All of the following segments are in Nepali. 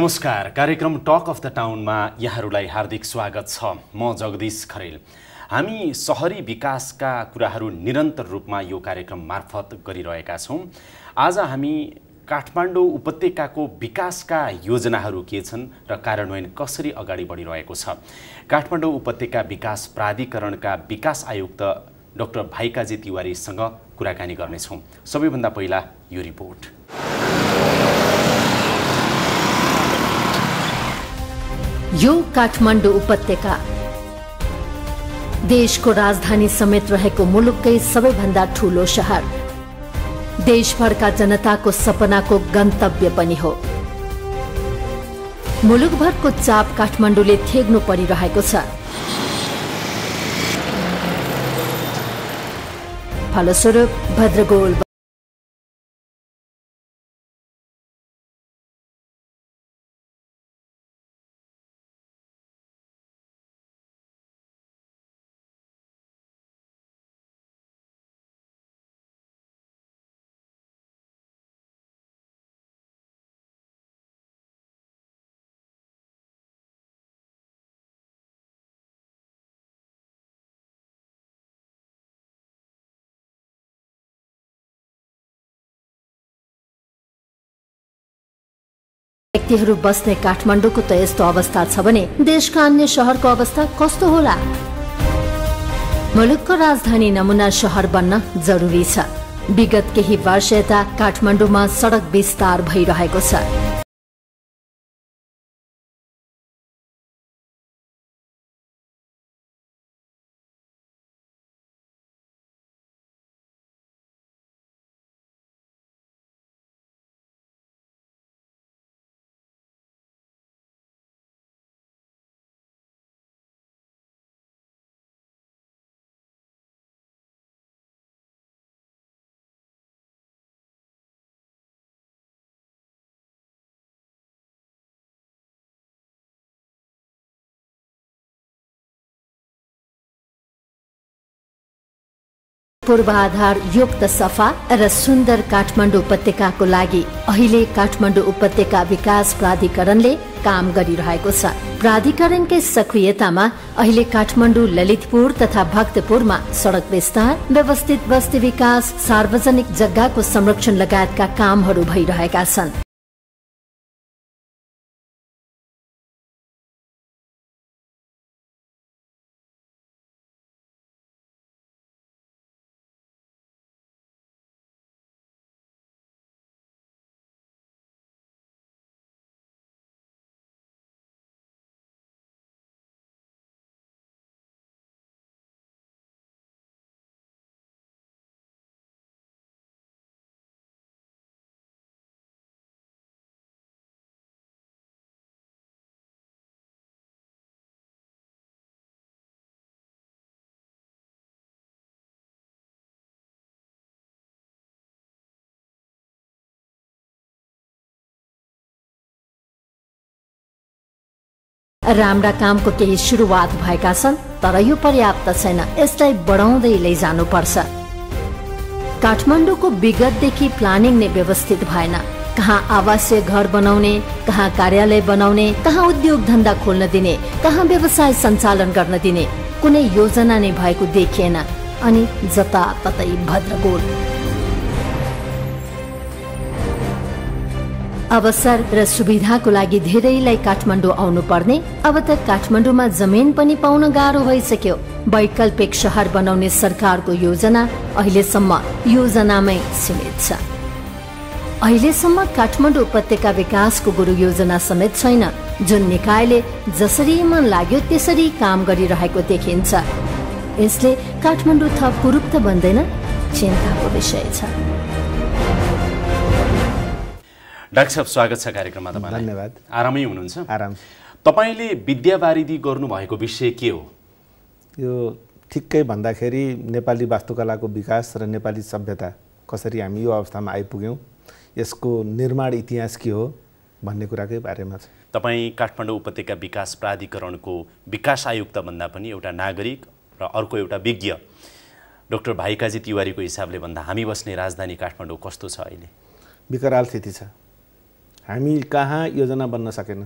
नमस्कार कार्यक्रम टक अफ द टाउनमा यहाँहरूलाई हार्दिक स्वागत छ म जगदीश खरेल हामी सहरी विकासका कुराहरू निरन्तर रूपमा यो कार्यक्रम मार्फत गरिरहेका छौँ आज हामी काठमाडौँ उपत्यकाको विकासका योजनाहरू के छन् र कार्यान्वयन कसरी अगाडि बढिरहेको छ काठमाडौँ उपत्यका विकास प्राधिकरणका विकास आयुक्त डाक्टर भाइकाजी तिवारीसँग कुराकानी गर्नेछौँ सबैभन्दा पहिला यो रिपोर्ट यो काठमाडौँ उपत्यका देशको राजधानी समेत रहेको मुलुककै सबैभन्दा ठूलो सहर देशभरका जनताको सपनाको गन्तव्य पनि हो मुलुकभरको चाप काठमाडौँले थेग्नु परिरहेको छ फलस्वरूप भद्रगोल व्यक्तिहरू बस्ने काठमाडौँको त यस्तो अवस्था छ भने देशका अन्य सहरको अवस्था कस्तो होला मुलुकको राजधानी नमुना सहर बन्न जरुरी छ विगत केही वर्ष यता काठमाडौँमा सडक विस्तार भइरहेको छ पूर्वाधार युक्त सफा र सुन्दर काठमाडौँ उपत्यकाको लागि अहिले काठमाडौँ उपत्यका विकास प्राधिकरणले काम गरिरहेको छ प्राधिकरणकै सक्रियतामा अहिले काठमाडौँ ललितपुर तथा भक्तपुरमा सड़क विस्तार व्यवस्थित बस्ती विकास सार्वजनिक जग्गाको संरक्षण लगायतका कामहरू भइरहेका छन् राम्रा कामको केही सुरुवात भएका छन् तर यो पर्याप्त छैन यसलाई बढाउँदै लैजानुपर्छ काठमाडौँको विगतदेखि प्लानिङ नै व्यवस्थित भएन कहाँ आवासीय घर बनाउने कहाँ कार्यालय बनाउने कहाँ उद्योग धन्दा खोल्न दिने कहाँ व्यवसाय सञ्चालन गर्न दिने कुनै योजना नै भएको देखिएन अनि जताततै भद्रगोल अवसर र सुविधाको लागि धेरैलाई काठमाडौँ आउनु पर्ने अब त काठमाडौँमा जमिन पनि पाउन गाह्रो भइसक्यो वैकल्पिक सहर बनाउने सरकारको योजना अहिलेसम्म योजनामै सीमित छ अहिलेसम्म काठमाडौँ उपत्यका विकासको गुरु योजना समेत छैन जुन निकायले जसरी मन लाग्यो त्यसरी काम गरिरहेको देखिन्छ यसले काठमाडौँ थप कुरूप बन्दैन चिन्ताको विषय छ डाक्टर साहब स्वागत छ कार्यक्रममा तपाईँलाई धन्यवाद आरामै हुनुहुन्छ आराम तपाईँले विद्यावारिधि गर्नुभएको विषय के हो यो ठिक्कै भन्दाखेरि नेपाली वास्तुकलाको विकास र नेपाली सभ्यता कसरी हामी यो अवस्थामा आइपुग्यौँ यसको निर्माण इतिहास के हो भन्ने कुराकै बारेमा छ तपाईँ काठमाडौँ उपत्यका विकास प्राधिकरणको विकास आयुक्तभन्दा पनि एउटा नागरिक र अर्को एउटा विज्ञ डक्टर भाइकाजी तिवारीको हिसाबले भन्दा हामी बस्ने राजधानी काठमाडौँ कस्तो छ अहिले विकराल स्थिति छ हामी कहाँ योजना बन्न सकेन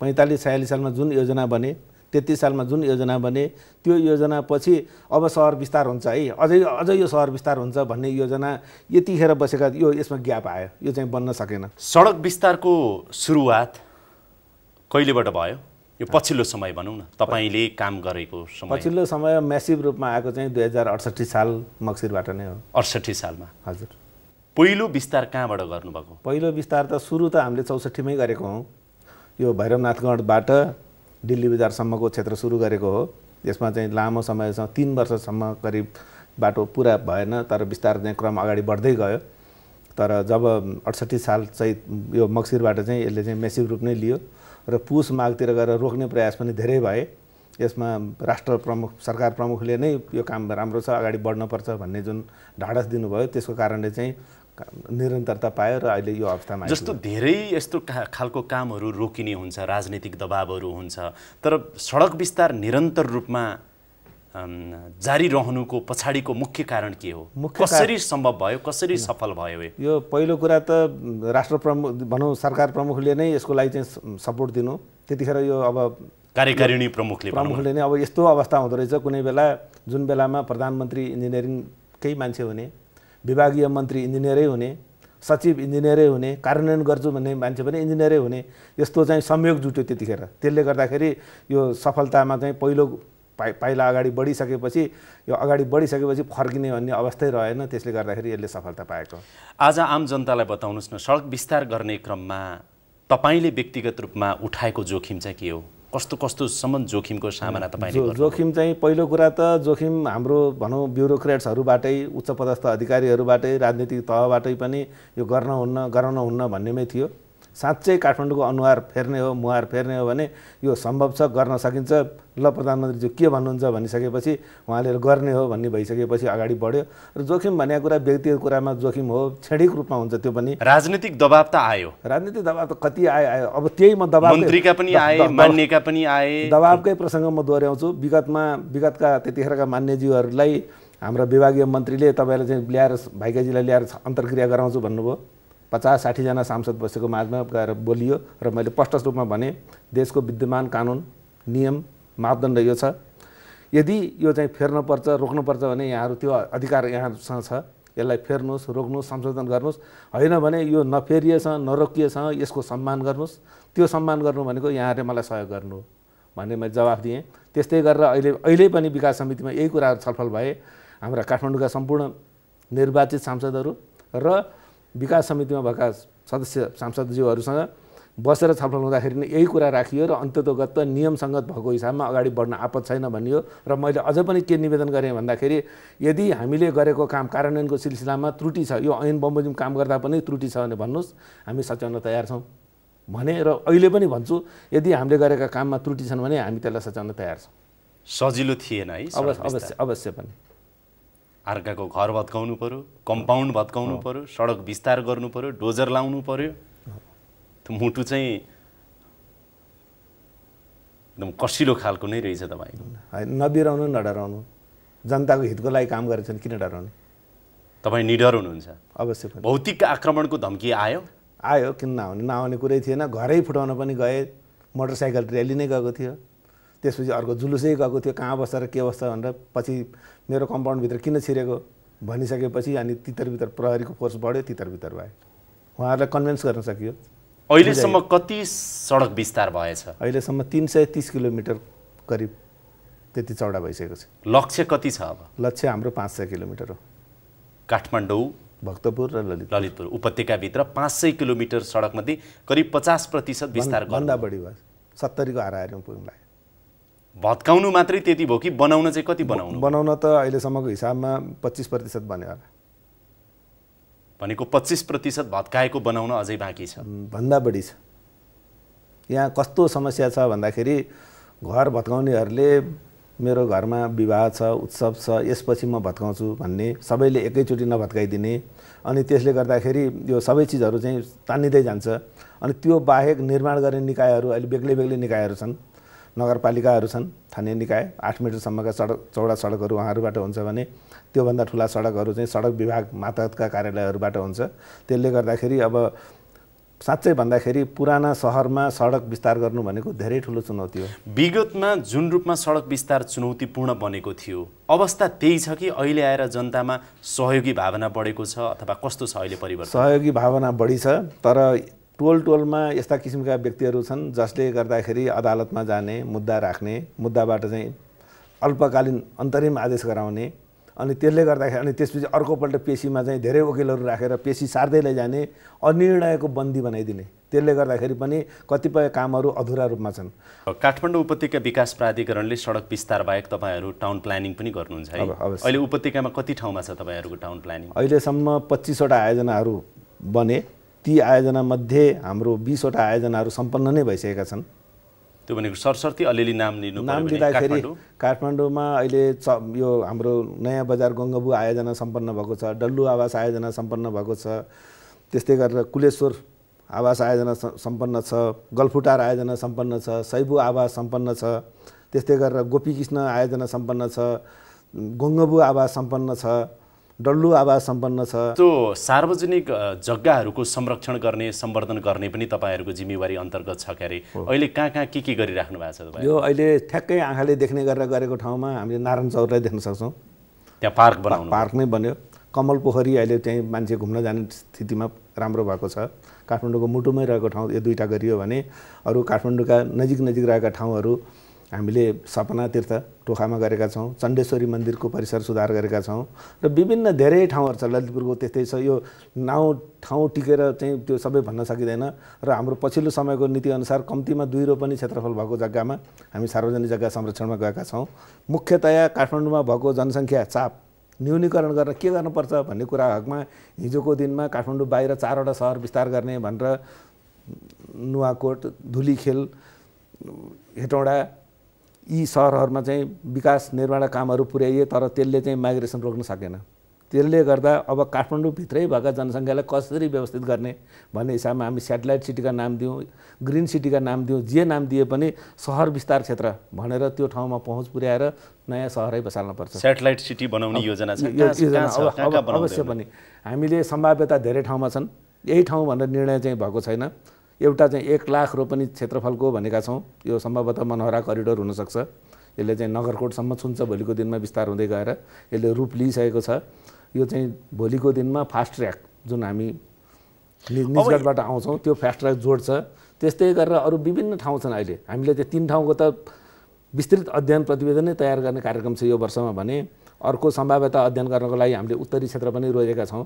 पैँतालिस छयालिस सालमा जुन योजना बने तेत्तिस सालमा जुन योजना बने त्यो योजनापछि अब सहर विस्तार हुन्छ है अझै अझै यो सहर विस्तार हुन्छ भन्ने योजना यतिखेर बसेका यो यसमा ग्याप आयो यो चाहिँ बन्न सकेन सडक विस्तारको सुरुवात कहिलेबाट भयो यो पछिल्लो समय भनौँ न तपाईँले काम गरेको समय पछिल्लो समय म्यासिभ रूपमा आएको चाहिँ दुई हजार अडसट्ठी साल मक्सिरबाट नै हो अडसट्ठी सालमा हजुर पहिलो विस्तार कहाँबाट गर्नुभएको पहिलो विस्तार त सुरु त हामीले चौसठीमै गरेको हौँ यो भैरवनाथगढबाट दिल्ली बजारसम्मको क्षेत्र सुरु गरेको हो यसमा चाहिँ लामो समयसम्म तिन वर्षसम्म करिब बाटो पुरा भएन तर विस्तार चाहिँ क्रम अगाडि बढ्दै गयो तर जब अडसट्ठी साल चाहिँ यो मक्सिरबाट चाहिँ यसले चाहिँ मेसिभ रूप नै लियो र पुस माघतिर गएर रोक्ने प्रयास पनि धेरै भए यसमा राष्ट्र प्रमुख सरकार प्रमुखले नै यो काम राम्रो छ अगाडि बढ्नुपर्छ भन्ने जुन ढाडस दिनुभयो त्यसको कारणले चाहिँ निरन्तरता पायो र अहिले यो अवस्थामा जस्तो धेरै यस्तो खालको कामहरू रोकिने हुन्छ राजनीतिक दबावहरू हुन्छ तर सडक विस्तार निरन्तर रूपमा जारी रहनुको पछाडिको मुख्य कारण के हो मुख्य कसरी सम्भव भयो कसरी सफल भयो यो पहिलो कुरा त राष्ट्र प्रमुख भनौँ सरकार प्रमुखले नै यसको लागि चाहिँ सपोर्ट दिनु त्यतिखेर यो अब कार्यकारिणी प्रमुखले प्रमुखले नै अब यस्तो अवस्था हुँदो रहेछ कुनै बेला जुन बेलामा प्रधानमन्त्री इन्जिनियरिङकै मान्छे हुने विभागीय मन्त्री इन्जिनियरै हुने सचिव इन्जिनियरै हुने कार्यान्वयन गर्छु भन्ने मान्छे पनि इन्जिनियरै हुने यस्तो चाहिँ संयोग जुट्यो त्यतिखेर त्यसले गर्दाखेरि यो सफलतामा चाहिँ पहिलो पाइ पाइला अगाडि बढिसकेपछि यो अगाडि बढिसकेपछि फर्किने भन्ने अवस्थै रहेन त्यसले गर्दाखेरि यसले सफलता पाएको आज आम जनतालाई बताउनुहोस् न सडक विस्तार गर्ने क्रममा तपाईँले व्यक्तिगत रूपमा उठाएको जोखिम चाहिँ के हो कस्तो कस्तोसम्म जोखिमको सामना तपाईँले जोखिम चाहिँ पहिलो कुरा त जोखिम हाम्रो भनौँ ब्युरोक्रेट्सहरूबाटै उच्च पदस्थ अधिकारीहरूबाटै राजनीतिक तहबाटै पनि यो गर्न हुन्न गराउन हुन्न भन्नेमै थियो साँच्चै काठमाडौँको अनुहार फेर्ने हो मुहार फेर्ने हो भने यो सम्भव छ गर्न सकिन्छ ल प्रधानमन्त्रीज्यू के भन्नुहुन्छ भनिसकेपछि उहाँले गर्ने हो भन्ने भइसकेपछि अगाडि बढ्यो र जोखिम भनेको कुरा व्यक्तिगत कुरामा जोखिम हो क्षणिक रूपमा हुन्छ त्यो पनि राजनीतिक दबाव त आयो राजनीतिक दबाव त कति आयो आयो अब त्यही म दबाव मन्त्रीका पनि आए मान्नेका पनि आए दबावकै प्रसङ्ग म दोहोऱ्याउँछु विगतमा विगतका त्यतिखेरका मान्यज्यूहरूलाई हाम्रो विभागीय मन्त्रीले तपाईँलाई चाहिँ ल्याएर भाइकाजीलाई ल्याएर अन्तर्क्रिया गराउँछु भन्नुभयो पचास साठीजना सांसद बसेको माझमा गएर बोलियो र मैले स्पष्ट रूपमा भने देशको विद्यमान कानुन नियम मापदण्ड यो छ यदि यो चाहिँ फेर्नुपर्छ रोक्नुपर्छ भने यहाँहरू त्यो अधिकार यहाँसँग छ यसलाई फेर्नुहोस् रोक्नुहोस् संशोधन गर्नुहोस् होइन भने यो नफेरिएसँग नरोकिएसँग यसको सम्मान गर्नुहोस् त्यो सम्मान गर्नु भनेको यहाँहरूले मलाई सहयोग गर्नु भन्ने मैले जवाफ दिएँ त्यस्तै गरेर अहिले अहिले पनि विकास समितिमा यही कुराहरू छलफल भए हाम्रा काठमाडौँका सम्पूर्ण निर्वाचित सांसदहरू र विकास समितिमा भएका सदस्य सांसदज्यूहरूसँग बसेर छलफल हुँदाखेरि नै यही कुरा राखियो र अन्ततोगत नियमसङ्गत भएको हिसाबमा अगाडि बढ्न आपत छैन भनियो र मैले अझ पनि के निवेदन गरेँ भन्दाखेरि यदि हामीले गरेको काम कार्यान्वयनको सिलसिलामा त्रुटि छ यो ऐन बमोजिम काम गर्दा पनि त्रुटि छ भने भन्नुहोस् हामी सच्याउन तयार छौँ भने र अहिले पनि भन्छु यदि हामीले गरेका काममा त्रुटि छन् भने हामी त्यसलाई सच्याउन तयार छौँ सजिलो थिएन है अवश्य अवश्य पनि अर्काको घर भत्काउनु पऱ्यो कम्पाउन्ड भत्काउनु पऱ्यो सडक विस्तार गर्नु पऱ्यो डोजर लाउनु पऱ्यो त्यो मुटु चाहिँ एकदम कसिलो खालको नै रहेछ तपाईँको नबिराउनु नडराउनु जनताको हितको लागि काम गरेछ किन डराउनु तपाईँ निडर हुनुहुन्छ अवश्य भौतिक आक्रमणको धम्की आयो आयो किन नआउने नआउने कुरै थिएन घरै फुटाउन पनि गए मोटरसाइकल ऱ्याली नै गएको थियो त्यसपछि अर्को जुलुसै गएको थियो कहाँ बस्छ र के बस्छ भनेर पछि मेरो कम्पाउन्डभित्र किन छिरेको भनिसकेपछि अनि तितरभित्र प्रहरीको फोर्स बढ्यो तितरभित्र भयो उहाँहरूलाई कन्भिन्स गर्न सकियो अहिलेसम्म कति सडक विस्तार भएछ अहिलेसम्म तिन सय तिस किलोमिटर करिब त्यति चौडा भइसकेको छ लक्ष्य कति छ अब लक्ष्य हाम्रो पाँच सय किलोमिटर हो काठमाडौँ भक्तपुर र ललित ललितपुर उपत्यकाभित्र पाँच सय किलोमिटर सडकमध्ये करिब पचास प्रतिशत विस्तार भन्दा बढी भयो सत्तरीको हाराहारीमा पुग्नु लाग्यो भत्काउनु मात्रै त्यति भयो कि बनाउन चाहिँ कति बनाउनु बनाउन त अहिलेसम्मको हिसाबमा पच्चिस प्रतिशत भन्यो होला भनेको पच्चिस प्रतिशत भत्काएको बनाउन अझै बाँकी छ भन्दा बढी छ यहाँ कस्तो समस्या छ भन्दाखेरि घर भत्काउनेहरूले मेरो घरमा विवाह छ उत्सव छ यसपछि म भत्काउँछु भन्ने सबैले एकैचोटि नभत्काइदिने अनि त्यसले गर्दाखेरि यो सबै चिजहरू चाहिँ तानिँदै जान्छ अनि त्यो बाहेक निर्माण गर्ने निकायहरू अहिले बेग्लै बेग्लै निकायहरू छन् नगरपालिकाहरू छन् स्थानीय निकाय आठ मिटरसम्मका सडक चौडा सडकहरू उहाँहरूबाट हुन्छ भने त्योभन्दा ठुला सडकहरू चाहिँ सडक विभाग मातहतका कार्यालयहरूबाट हुन्छ त्यसले गर्दाखेरि अब साँच्चै भन्दाखेरि पुराना सहरमा सडक विस्तार गर्नु भनेको धेरै ठुलो चुनौती हो विगतमा जुन रूपमा सडक विस्तार चुनौतीपूर्ण बनेको थियो अवस्था त्यही छ कि अहिले आएर जनतामा सहयोगी भावना बढेको छ अथवा कस्तो छ अहिले परिवर्तन सहयोगी भावना बढी छ तर टोल टोलमा यस्ता किसिमका व्यक्तिहरू छन् जसले गर्दाखेरि अदालतमा जाने मुद्दा राख्ने मुद्दाबाट चाहिँ अल्पकालीन अन्तरिम आदेश गराउने अनि त्यसले गर्दाखेरि अनि त्यसपछि अर्कोपल्ट पेसीमा चाहिँ धेरै वकिलहरू राखेर पेसी सार्दै लैजाने अनिर्णयको बन्दी बनाइदिने त्यसले गर्दाखेरि पनि कतिपय कामहरू अधुरा रूपमा छन् काठमाडौँ उपत्यका विकास प्राधिकरणले सडक विस्तार बाहेक तपाईँहरू टाउन प्लानिङ पनि गर्नुहुन्छ है अहिले उपत्यकामा कति ठाउँमा छ तपाईँहरूको टाउन प्लानिङ अहिलेसम्म पच्चिसवटा आयोजनाहरू बने ती आयोजना मध्ये हाम्रो बिसवटा आयोजनाहरू सम्पन्न नै भइसकेका छन् त्यो भनेको सरस्वती अलिअलि नाम लिनु नाम लिँदाखेरि काठमाडौँमा अहिले च यो हाम्रो नयाँ बजार गङ्गबु आयोजना सम्पन्न भएको छ डल्लु आवास आयोजना सम्पन्न भएको छ त्यस्तै गरेर कुलेश्वर आवास आयोजना सम्पन्न छ गल्फुटार आयोजना सम्पन्न छ सैबु आवास सम्पन्न छ त्यस्तै गरेर गोपीकृष्ण आयोजना सम्पन्न छ गङ्गबु आवास सम्पन्न छ डल्लो आवाज सम्पन्न छ त्यो सार्वजनिक जग्गाहरूको संरक्षण गर्ने सम्वर्धन गर्ने पनि तपाईँहरूको जिम्मेवारी अन्तर्गत छ क्यारे अहिले कहाँ कहाँ के के गरिराख्नु भएको छ यो अहिले ठ्याक्कै आँखाले देख्ने गरेर गरेको ठाउँमा हामीले नारायण चौरलाई देख्न सक्छौँ त्यहाँ पार्क बनाउनु पार्क नै बन्यो कमल पोखरी अहिले त्यहीँ मान्छे घुम्न जाने स्थितिमा राम्रो भएको छ काठमाडौँको मुटुमै रहेको ठाउँ यो दुईवटा गरियो भने अरू काठमाडौँका नजिक नजिक रहेका ठाउँहरू हामीले सपना तीर्थ टोखामा गरेका छौँ चण्डेश्वरी मन्दिरको परिसर सुधार गरेका छौँ र विभिन्न धेरै ठाउँहरू छ ललितपुरको त्यस्तै छ यो नाउँ ठाउँ टिकेर चाहिँ त्यो सबै भन्न सकिँदैन र हाम्रो पछिल्लो समयको नीतिअनुसार कम्तीमा दुई पनि क्षेत्रफल भएको जग्गामा हामी सार्वजनिक जग्गा संरक्षणमा गएका छौँ मुख्यतया काठमाडौँमा भएको जनसङ्ख्या चाप न्यूनीकरण गर्न के गर्नुपर्छ भन्ने कुरा हकमा हिजोको दिनमा काठमाडौँ बाहिर चारवटा सहर विस्तार गर्ने भनेर नुवाकोट धुलीखेल हेटौँडा यी सहरहरूमा चाहिँ विकास निर्माण कामहरू पुर्याइए तर त्यसले चाहिँ माइग्रेसन रोक्न सकेन त्यसले गर्दा अब काठमाडौँभित्रै भएका जनसङ्ख्यालाई कसरी व्यवस्थित गर्ने भन्ने हिसाबमा हामी सेटेलाइट सिटीका नाम दिउँ ग्रिन सिटीका नाम दिउँ जे नाम दिए पनि सहर विस्तार क्षेत्र भनेर त्यो ठाउँमा पहुँच पुर्याएर नयाँ सहरै बसाल्नुपर्छ सेटेलाइट सिटी बनाउने योजना अवश्य पनि हामीले सम्भाव्यता धेरै ठाउँमा छन् यही ठाउँ भनेर निर्णय चाहिँ भएको छैन एउटा चाहिँ एक लाख रोपनी क्षेत्रफलको भनेका छौँ यो सम्भवतः मनोहरा करिडोर हुनसक्छ यसले चाहिँ नगरकोटसम्म छुन्छ भोलिको दिनमा विस्तार हुँदै गएर यसले रूप लिइसकेको छ यो चाहिँ भोलिको दिनमा फास्ट ट्र्याक जुन हामी निजगढबाट आउँछौँ त्यो फास्ट ट्र्याक जोड्छ त्यस्तै गरेर अरू विभिन्न ठाउँ छन् अहिले हामीले त्यो तिन ठाउँको त विस्तृत अध्ययन प्रतिवेदन नै तयार गर्ने कार्यक्रम छ यो वर्षमा भने अर्को सम्भाव्यता अध्ययन गर्नको लागि हामीले उत्तरी क्षेत्र पनि रोजेका छौँ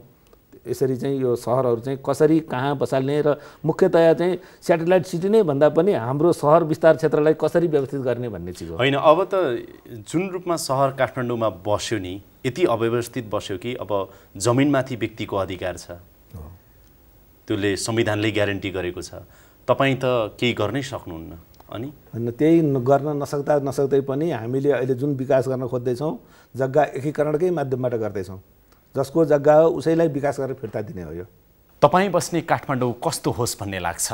यसरी चाहिँ यो सहरहरू चाहिँ कसरी कहाँ बसाल्ने र मुख्यतया चाहिँ सेटेलाइट सिटी नै भन्दा पनि हाम्रो सहर विस्तार क्षेत्रलाई कसरी व्यवस्थित गर्ने भन्ने चिज हो होइन अब त जुन रूपमा सहर काठमाडौँमा बस्यो नि यति अव्यवस्थित बस्यो कि अब जमिनमाथि व्यक्तिको अधिकार छ त्यसले संविधानले ग्यारेन्टी गरेको छ तपाईँ त केही गर्नै सक्नुहुन्न अनि होइन त्यही गर्न नसक्दा नसक्दै पनि हामीले अहिले जुन विकास गर्न खोज्दैछौँ जग्गा एकीकरणकै माध्यमबाट गर्दैछौँ जसको जग्गा हो उसैलाई विकास गरेर फिर्ता दिने हो यो तपाईँ बस्ने काठमाडौँ कस्तो होस् भन्ने लाग्छ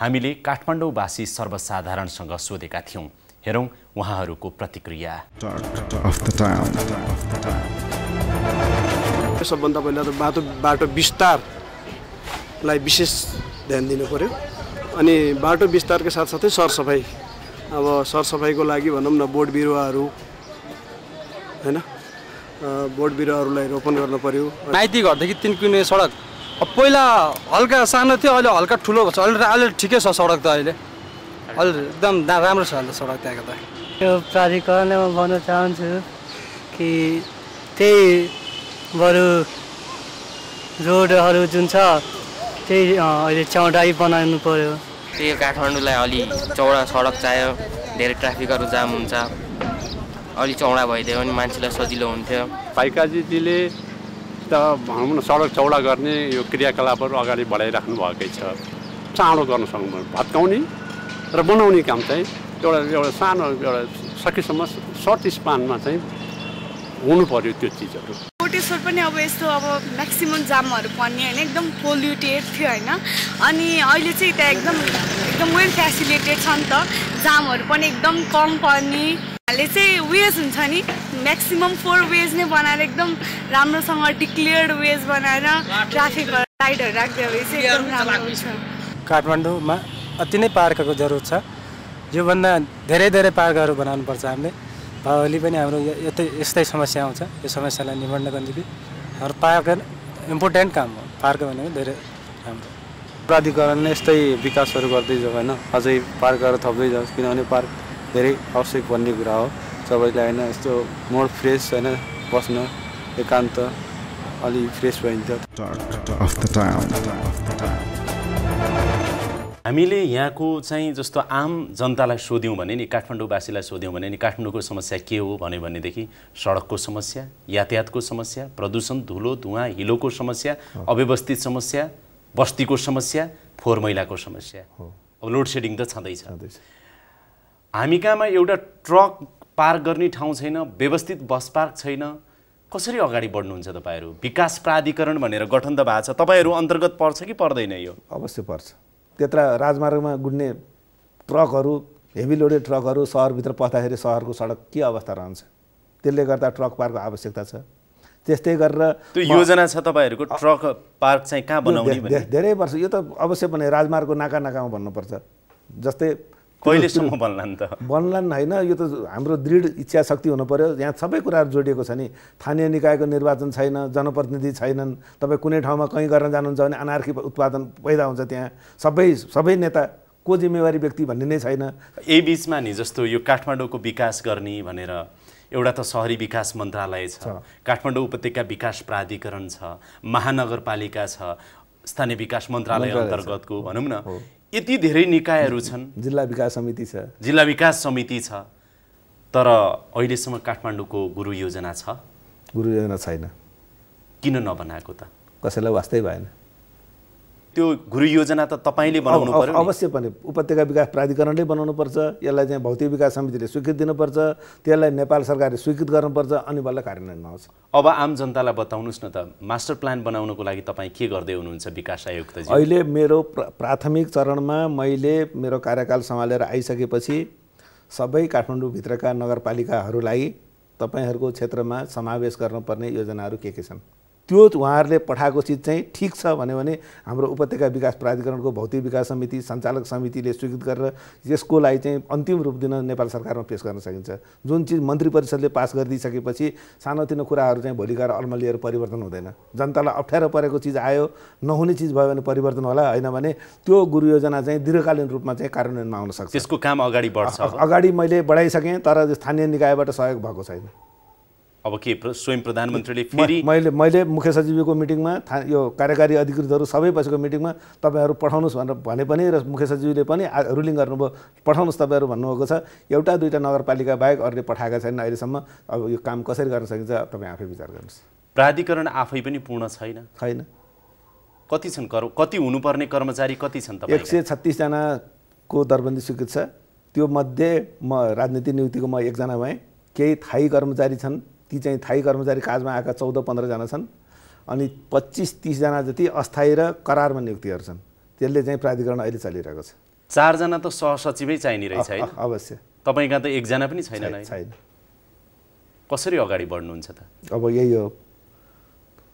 हामीले काठमाडौँवासी सर्वसाधारणसँग सोधेका थियौँ हेरौँ उहाँहरूको प्रतिक्रिया सबभन्दा पहिला त बाटो बाटो विस्तारलाई विशेष ध्यान दिनु पऱ्यो अनि बाटो विस्तारको साथसाथै सरसफाइ अब सरसफाइको लागि भनौँ न बोट बिरुवाहरू होइन बोट बिरुवाहरूलाई रोपन गर्नु पर्यो माइती घरदेखि तिन किलोमिटर सडक पहिला हल्का सानो थियो अहिले हल्का ठुलो भएको छ अहिले अहिले ठिकै छ सडक त अहिले अहिले एकदम राम्रो छ अहिले सडक त्यहाँको त यो प्राधिकरणले म भन्न चाहन्छु कि त्यही बरु रोडहरू जुन छ त्यही अहिले चौडाइ बनाउनु पर्यो त्यही काठमाडौँलाई अलि चौडा सडक चाहियो धेरै ट्राफिकहरू जाम हुन्छ अलि चौडा भइदियो भने मान्छेलाई सजिलो हुन्थ्यो भाइकाजीजीले त भनौँ न सडक चौडा गर्ने यो क्रियाकलापहरू अगाडि बढाइराख्नु भएकै छ चाँडो गर्न सक्नु भत्काउने र बनाउने काम चाहिँ एउटा एउटा सानो एउटा सकेसम्म सर्ट स्पानमा चाहिँ हुनु पर्यो त्यो चिजहरू कोटेश्वर पनि अब यस्तो अब म्याक्सिमम् जामहरू पर्ने होइन एकदम पोल्युटेड थियो होइन अनि अहिले चाहिँ त्यहाँ एकदम एकदम वेल फेसिलिटेड छ नि त जामहरू पनि एकदम कम पर्ने हामीले चाहिँ वेज हुन्छ नि म्याक्सिमम् फोर वेज नै बनाएर एकदम राम्रोसँग डिक्लियर्ड वेज बनाएर ट्राफिक लाइटहरू राखिदियो भने चाहिँ एकदम राम्रो छ काठमाडौँमा अति नै पार्कको जरुरत छ योभन्दा धेरै धेरै पार्कहरू बनाउनुपर्छ हामीले भावली पनि हाम्रो यतै यस्तै समस्या आउँछ यो समस्यालाई निवारणको निम्ति हाम्रो पार्क इम्पोर्टेन्ट काम हो पार्क भनेको धेरै राम्रो प्राधिकरणले यस्तै विकासहरू गर्दै जाओस् होइन अझै पार्कहरू थप्दै जाओस् किनभने पार्क धेरै आवश्यक भन्ने कुरा हो सबैलाई होइन यस्तो मोड फ्रेस होइन बस्न एकान्त अलि फ्रेस भइन्छ हामीले यहाँको चाहिँ जस्तो आम जनतालाई सोध्यौँ भने नि काठमाडौँवासीलाई सोध्यौँ भने नि काठमाडौँको समस्या के हो भन्यो भनेदेखि सडकको समस्या यातायातको समस्या प्रदूषण धुलो धुवाँ हिलोको समस्या अव्यवस्थित समस्या बस्तीको समस्या फोहोर मैलाको समस्या अब लोड सेडिङ त छँदैछ हामी कहाँमा एउटा ट्रक पार्क गर्ने ठाउँ छैन व्यवस्थित बस पार्क छैन कसरी अगाडि बढ्नुहुन्छ तपाईँहरू विकास प्राधिकरण भनेर गठन त भएको छ तपाईँहरू अन्तर्गत पर्छ कि पर्दैन यो अवश्य पर्छ त्यत्र राजमार्गमा गुड्ने ट्रकहरू हेभी लोडेड ट्रकहरू सहरभित्र पस्दाखेरि सहरको सडक के अवस्था रहन्छ त्यसले गर्दा ट्रक पार्कको आवश्यकता छ त्यस्तै गरेर त्यो योजना छ तपाईँहरूको ट्रक पार्क चाहिँ कहाँ बनाउने धेरै वर्ष यो त अवश्य पनि राजमार्गको नाका नाकामा भन्नुपर्छ जस्तै कहिलेसम्म बन्लान् त बन्लान् होइन यो त हाम्रो दृढ इच्छा शक्ति हुनु पऱ्यो यहाँ सबै कुराहरू जोडिएको छ नि स्थानीय निकायको निर्वाचन छैन जनप्रतिनिधि छैनन् तपाईँ कुनै ठाउँमा कहीँ गर्न जानुहुन्छ भने अनार्की उत्पादन पैदा हुन्छ त्यहाँ सबै सबै नेता को जिम्मेवारी व्यक्ति भन्ने नै छैन यही बिचमा नि जस्तो यो काठमाडौँको विकास गर्ने भनेर एउटा त सहरी विकास मन्त्रालय छ काठमाडौँ उपत्यका विकास प्राधिकरण छ महानगरपालिका छ स्थानीय विकास मन्त्रालय अन्तर्गतको भनौँ न यति धेरै निकायहरू छन् जिल्ला विकास समिति छ जिल्ला विकास समिति छ तर अहिलेसम्म काठमाडौँको गुरु योजना छ गुरु योजना छैन किन नबनाएको त कसैलाई वास्तै भएन त्यो गुरु योजना त तपाईँले बनाउनु पर्यो अवश्य पनि उपत्यका विकास प्राधिकरणले बनाउनुपर्छ यसलाई चाहिँ भौतिक विकास समितिले स्वीकृत दिनुपर्छ त्यसलाई नेपाल सरकारले स्वीकृत गर्नुपर्छ अनि बल्ल कार्यान्वयन नहोस् अब आम जनतालाई बताउनुहोस् न त मास्टर प्लान बनाउनको लागि तपाईँ के गर्दै हुनुहुन्छ विकास आयुक्त अहिले मेरो प्राथमिक चरणमा मैले मेरो कार्यकाल सम्हालेर आइसकेपछि सबै काठमाडौँभित्रका नगरपालिकाहरूलाई तपाईँहरूको क्षेत्रमा समावेश गर्नुपर्ने योजनाहरू के के छन् त्यो उहाँहरूले पठाएको चिज चाहिँ ठिक छ भन्यो भने हाम्रो उपत्यका विकास प्राधिकरणको भौतिक विकास समिति सञ्चालक समितिले स्वीकृत गरेर यसको लागि चाहिँ अन्तिम रूप दिन नेपाल सरकारमा पेस गर्न सकिन्छ जुन चिज मन्त्री परिषदले पास गरिदिइसकेपछि सानोतिनो कुराहरू चाहिँ भोलि गएर लिएर परिवर्तन हुँदैन जनतालाई अप्ठ्यारो परेको चिज आयो नहुने चिज भयो भने परिवर्तन होला होइन भने त्यो गुरु योजना चाहिँ दीर्घकालीन रूपमा चाहिँ कार्यान्वयनमा आउन सक्छ त्यसको काम अगाडि बढ्छ अगाडि मैले बढाइसकेँ तर स्थानीय निकायबाट सहयोग भएको छैन अब के स्वयं प्रधानमन्त्रीले फेरि मैले मैले मुख्य सचिवको मिटिङमा यो कार्यकारी अधिकृतहरू सबै बसेको मिटिङमा तपाईँहरू पठाउनुहोस् भनेर भने पनि र मुख्य सचिवले पनि रुलिङ गर्नुभयो पठाउनुहोस् तपाईँहरू भन्नुभएको छ एउटा दुईवटा नगरपालिका बाहेक अरूले पठाएका छैन अहिलेसम्म अब यो काम कसरी गर्न सकिन्छ तपाईँ आफै विचार गर्नुहोस् प्राधिकरण आफै पनि पूर्ण छैन छैन कति छन् कर कति हुनुपर्ने कर्मचारी कति छन् एक सय छत्तिसजनाको दरबन्दी स्वीकृत छ त्यो मध्ये म राजनीति नियुक्तिको म एकजना भएँ केही थायी कर्मचारी छन् ती चाहिँ थायी कर्मचारी काजमा आएका चौध पन्ध्रजना छन् अनि पच्चिस तिसजना जति अस्थायी र करारमा नियुक्तिहरू छन् त्यसले चाहिँ प्राधिकरण अहिले चलिरहेको छ चारजना त सहसचिवै चाहिने रहेछ है अवश्य तपाईँ कहाँ त एकजना पनि छैन छैन कसरी अगाडि बढ्नुहुन्छ त अब यही हो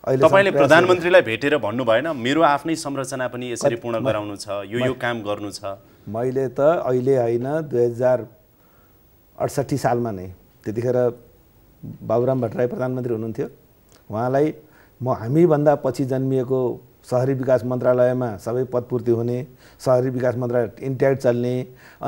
अहिले तपाईँले प्रधानमन्त्रीलाई भेटेर भन्नु भएन मेरो आफ्नै संरचना पनि यसरी पूर्ण गराउनु छ यो यो काम गर्नु छ मैले त अहिले होइन दुई हजार अडसट्ठी सालमा नै त्यतिखेर बाबुराम भट्टराई प्रधानमन्त्री हुनुहुन्थ्यो उहाँलाई म हामीभन्दा पछि जन्मिएको सहरी विकास मन्त्रालयमा सबै पदपूर्ति हुने सहरी विकास मन्त्रालय इन्ट्याक्ट चल्ने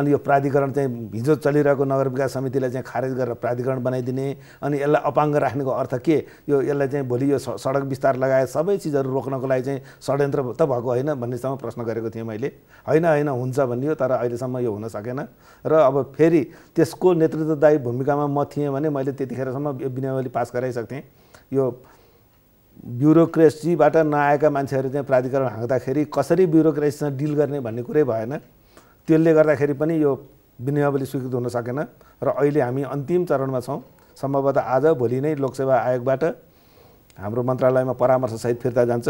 अनि यो प्राधिकरण चाहिँ हिजो चलिरहेको नगर विकास समितिलाई चाहिँ खारेज गरेर प्राधिकरण बनाइदिने अनि यसलाई अपाङ्ग राख्नेको अर्थ के यो यसलाई चाहिँ भोलि यो सडक विस्तार लगाए सबै चिजहरू रोक्नको लागि चाहिँ षड्यन्त्र त भएको होइन भन्नेसम्म प्रश्न गरेको थिएँ मैले होइन होइन हुन्छ भनियो तर अहिलेसम्म यो हुन सकेन र अब फेरि त्यसको नेतृत्वदायी भूमिकामा म थिएँ भने मैले त्यतिखेरसम्म यो विनियमावली पास गराइसक्थेँ यो ब्युरोक्रेसीबाट नआएका मान्छेहरू चाहिँ प्राधिकरण हाँक्दाखेरि कसरी ब्युरोक्रेसीसँग डिल गर्ने भन्ने कुरै भएन त्यसले गर्दाखेरि पनि यो विनियमावली स्वीकृत हुन सकेन र अहिले हामी अन्तिम चरणमा छौँ सम्भवतः आज भोलि नै लोकसेवा आयोगबाट हाम्रो मन्त्रालयमा परामर्शसहित फिर्ता जान्छ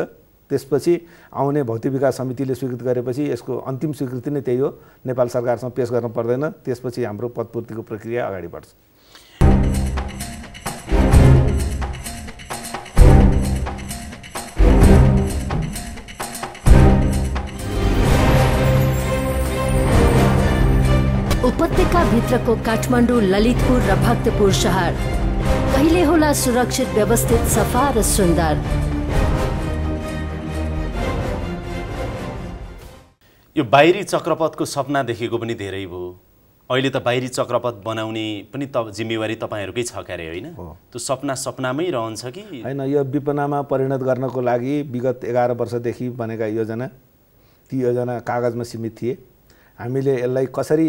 त्यसपछि आउने भौतिक विकास समितिले स्वीकृत गरेपछि यसको अन्तिम स्वीकृति नै त्यही हो नेपाल सरकारसँग पेस गर्नु पर्दैन त्यसपछि हाम्रो पदपूर्तिको प्रक्रिया अगाडि बढ्छ भित्रको काठमाडौँ ललितपुर र भक्तपुर सहर कहिले होला सुरक्षित व्यवस्थित सफा र सुन्दर यो बाहिरी चक्रपथको सपना देखेको पनि धेरै भयो अहिले त बाहिरी चक्रपथ बनाउने पनि त जिम्मेवारी तपाईँहरूकै छ क्यारे होइन त्यो सपना सपनामै रहन्छ कि होइन यो विपनामा परिणत गर्नको लागि विगत एघार वर्षदेखि बनेका योजना ती योजना कागजमा सीमित थिए हामीले यसलाई कसरी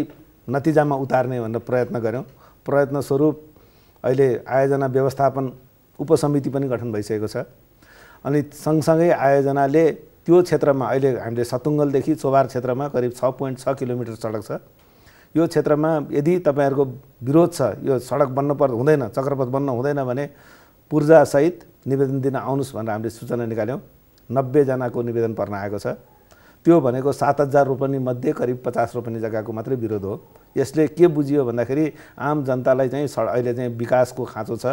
नतिजामा उतार्ने भनेर प्रयत्न गऱ्यौँ प्रयत्न स्वरूप अहिले आयोजना व्यवस्थापन उपसमिति पनि गठन भइसकेको छ अनि सँगसँगै आयोजनाले त्यो क्षेत्रमा अहिले हामीले सतुङ्गलदेखि चोबार क्षेत्रमा करिब छ पोइन्ट छ किलोमिटर सडक छ यो क्षेत्रमा यदि तपाईँहरूको विरोध छ यो सडक बन्न पर् हुँदैन चक्रपथ बन्न हुँदैन भने पूर्जासहित निवेदन दिन आउनुहोस् भनेर हामीले सूचना निकाल्यौँ नब्बेजनाको निवेदन पर्न आएको छ त्यो भनेको सात हजार रोपनी मध्ये करिब पचास रोपनी जग्गाको मात्रै विरोध हो यसले के बुझियो भन्दाखेरि आम जनतालाई चाहिँ अहिले चाहिँ विकासको खाँचो छ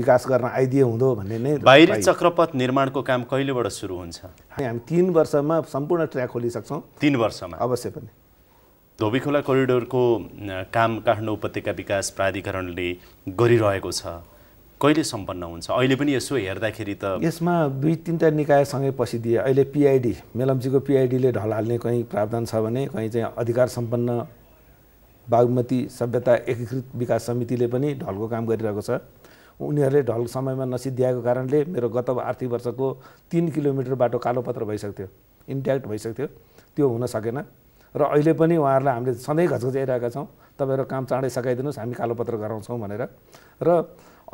विकास गर्न आइदिए हुँदो भन्ने नै बाहिरी चक्रपथ निर्माणको काम कहिलेबाट सुरु हुन्छ हामी तिन वर्षमा सम्पूर्ण ट्र्याक खोलिसक्छौँ तिन वर्षमा अवश्य पनि धोबीखोला कोरिडोरको काम काठमाडौँ उपत्यका विकास प्राधिकरणले गरिरहेको छ कहिले सम्पन्न हुन्छ अहिले पनि यसो हेर्दाखेरि त यसमा दुई तिनवटा निकायसँगै पसिदिए अहिले पिआइडी मेलम्चीको पिआइडीले ढल हाल्ने कहीँ प्रावधान छ भने कहीँ चाहिँ अधिकार सम्पन्न बागमती सभ्यता एकीकृत विकास समितिले पनि ढलको काम गरिरहेको छ उनीहरूले ढल समयमा नसिद्ध्याएको कारणले मेरो गत आर्थिक वर्षको तिन किलोमिटर बाटो कालोपत्र भइसक्थ्यो इन्ट्याक्ट भइसक्थ्यो त्यो हुन सकेन र अहिले पनि उहाँहरूलाई हामीले सधैँ घचघचाइरहेका छौँ तपाईँहरू काम चाँडै सघाइदिनुहोस् हामी कालोपत्र गराउँछौँ भनेर र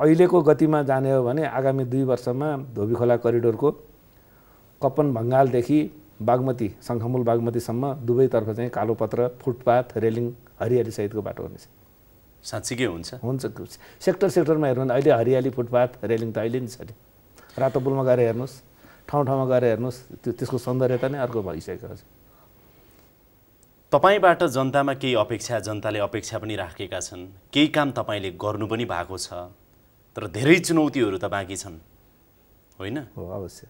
अहिलेको गतिमा जाने हो भने आगामी दुई वर्षमा धोबी खोला करिडोरको कपन भङ्गालदेखि बागमती शङ्खमूल बागमतीसम्म दुवैतर्फ चाहिँ कालोपत्र फुटपाथ रेलिङ हरियाली सहितको बाटो हुनेछ साँच्चीकै हुन्छ हुन्छ सेक्टर सेक्टरमा हेर्नु भने अहिले हरियाली फुटपाथ रेलिङ त अहिले नि छ नि रातो पुलमा गएर हेर्नुहोस् ठाउँ ठाउँमा गएर हेर्नुहोस् त्यो त्यसको सौन्दर्यता नै अर्को भइसकेको छ तपाईँबाट जनतामा केही अपेक्षा जनताले अपेक्षा पनि राखेका छन् केही काम तपाईँले गर्नु पनि भएको छ तर धेरै चुनौतीहरू त बाँकी छन् होइन अवश्य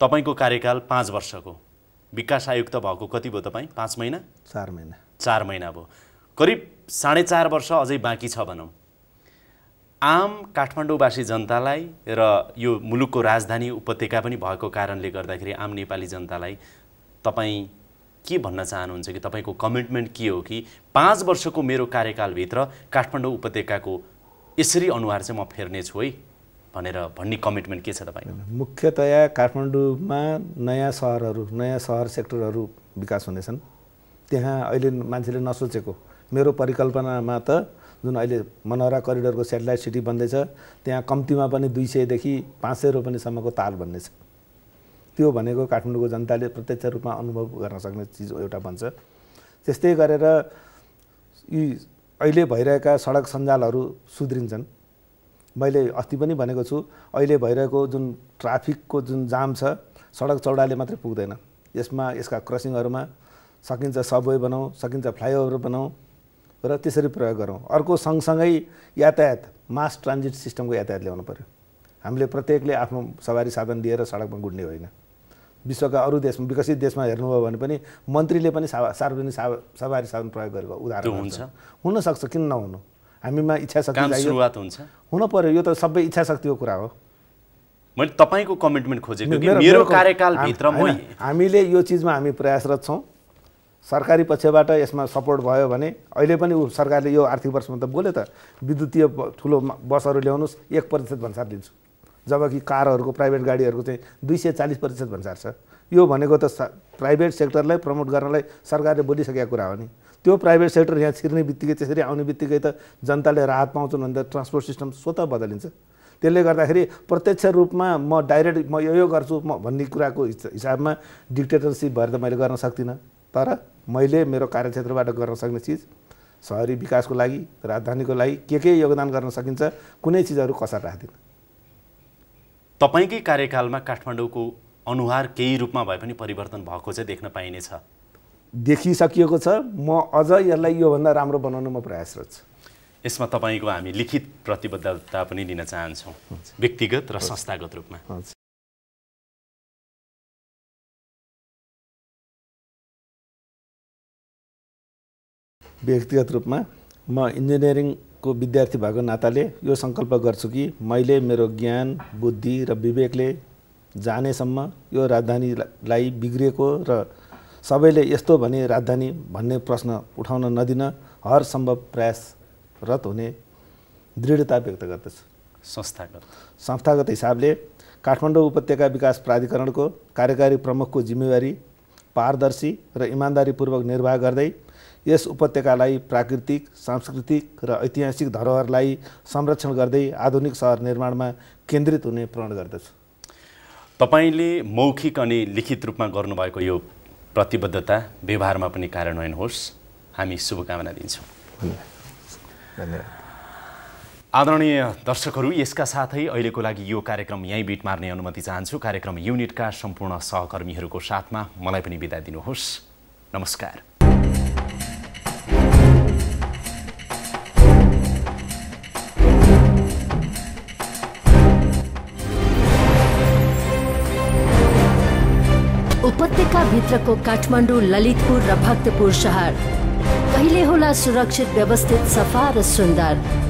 तपाईँको कार्यकाल पाँच वर्षको विकास आयुक्त भएको कति भयो तपाईँ पाँच महिना चार महिना चार महिना भयो करिब साढे चार वर्ष अझै बाँकी छ भनौँ आम काठमाडौँवासी जनतालाई र यो मुलुकको राजधानी उपत्यका पनि भएको कारणले गर्दाखेरि आम नेपाली जनतालाई तपाईँ के भन्न चाहनुहुन्छ कि तपाईँको कमिटमेन्ट के हो कि पाँच वर्षको मेरो कार्यकालभित्र काठमाडौँ उपत्यकाको यसरी अनुहार चाहिँ म फेर्नेछु है भनेर भन्ने कमिटमेन्ट के छ तपाईँ मुख्यतया काठमाडौँमा नयाँ सहरहरू नयाँ सहर सेक्टरहरू विकास हुनेछन् त्यहाँ अहिले मान्छेले नसोचेको मेरो परिकल्पनामा त जुन अहिले मनोहरा करिडोरको सेटेलाइट सिटी बन्दैछ त्यहाँ कम्तीमा पनि दुई सयदेखि पाँच सय रोपनीसम्मको तार बन्नेछ त्यो भनेको काठमाडौँको जनताले प्रत्यक्ष रूपमा अनुभव गर्न सक्ने चिज एउटा बन्छ त्यस्तै गरेर यी अहिले भइरहेका सडक सञ्जालहरू सुध्रिन्छन् मैले अस्ति पनि भनेको छु अहिले भइरहेको जुन ट्राफिकको जुन जाम छ सडक चौडाले मात्रै पुग्दैन यसमा यसका क्रसिङहरूमा सकिन्छ सबवे बनाउँ सकिन्छ फ्लाइओभर बनाऊ र त्यसरी प्रयोग गरौँ अर्को सँगसँगै यातायात मास ट्रान्जिट सिस्टमको यातायात ल्याउनु पऱ्यो हामीले प्रत्येकले आफ्नो सवारी साधन लिएर सडकमा गुड्ने होइन विश्वका अरू देशमा विकसित देशमा हेर्नुभयो भने पनि मन्त्रीले पनि सा सार्वजनिक सवारी साधन प्रयोग गरेको उदाहरण हुन्छ हुनसक्छ किन नहुनु हामीमा इच्छा शक्ति सुरुवात हुन्छ हुन पऱ्यो यो त सबै इच्छा शक्तिको कुरा हो मैले तपाईँको कमिटमेन्ट खोजेको मेरो कार्यकालभित्र हामीले यो चिजमा हामी प्रयासरत छौँ सरकारी पक्षबाट यसमा सपोर्ट भयो भने अहिले पनि ऊ सरकारले यो आर्थिक वर्षमा त बोले त विद्युतीय ठुलो बसहरू ल्याउनुहोस् एक प्रतिशत भन्सार दिन्छु जबकि कारहरूको प्राइभेट गाडीहरूको चाहिँ दुई सय चालिस प्रतिशत भन्सार छ यो भनेको त प्राइभेट सेक्टरलाई प्रमोट गर्नलाई सरकारले बोलिसकेको कुरा हो नि त्यो प्राइभेट सेक्टर यहाँ छिर्ने बित्तिकै त्यसरी आउने बित्तिकै त जनताले राहत पाउँछन् भन्दा ट्रान्सपोर्ट सिस्टम स्वतः बदलिन्छ त्यसले गर्दाखेरि प्रत्यक्ष रूपमा म डाइरेक्ट म यो यो गर्छु म भन्ने कुराको हिसाबमा डिक्टेटरसिप भएर त मैले गर्न सक्दिनँ तर मैले मेरो कार्यक्षेत्रबाट गर्न सक्ने चिज सहरी विकासको लागि राजधानीको लागि के के योगदान गर्न सकिन्छ कुनै चिजहरू कसर राख्दिनँ तपाईँकै कार्यकालमा काठमाडौँको अनुहार केही रूपमा भए पनि परिवर्तन भएको चाहिँ देख्न पाइनेछ देखिसकिएको छ म अझ यसलाई योभन्दा राम्रो बनाउन म प्रयासरत छु यसमा तपाईँको हामी लिखित प्रतिबद्धता पनि लिन चाहन्छौँ व्यक्तिगत र संस्थागत रूपमा व्यक्तिगत रूपमा म इन्जिनियरिङ को विद्यार्थी भएको नाताले यो सङ्कल्प गर्छु कि मैले मेरो ज्ञान बुद्धि र विवेकले जानेसम्म यो राजधानीलाई बिग्रिएको र सबैले यस्तो भने राजधानी भन्ने प्रश्न उठाउन नदिन हर सम्भव प्रयासरत हुने दृढता व्यक्त गर्दछु संस्थागत संस्थागत हिसाबले काठमाडौँ उपत्यका विकास प्राधिकरणको कार्यकारी प्रमुखको जिम्मेवारी पारदर्शी र इमान्दारीपूर्वक निर्वाह गर्दै यस उपत्यकालाई प्राकृतिक सांस्कृतिक र ऐतिहासिक धरोहरलाई संरक्षण गर्दै आधुनिक सहर निर्माणमा केन्द्रित हुने प्रण गर्दछु तपाईँले मौखिक अनि लिखित रूपमा गर्नुभएको यो प्रतिबद्धता व्यवहारमा पनि कार्यान्वयन होस् हामी शुभकामना दिन्छौँ धन्यवाद आदरणीय दर्शकहरू यसका साथै अहिलेको लागि यो कार्यक्रम यहीँ बिट मार्ने अनुमति चाहन्छु कार्यक्रम युनिटका सम्पूर्ण सहकर्मीहरूको साथमा मलाई पनि बिदा दिनुहोस् नमस्कार उपत्यकाभित्रको काठमाडौँ ललितपुर र भक्तपुर सहर कहिले होला सुरक्षित व्यवस्थित सफा र सुंदर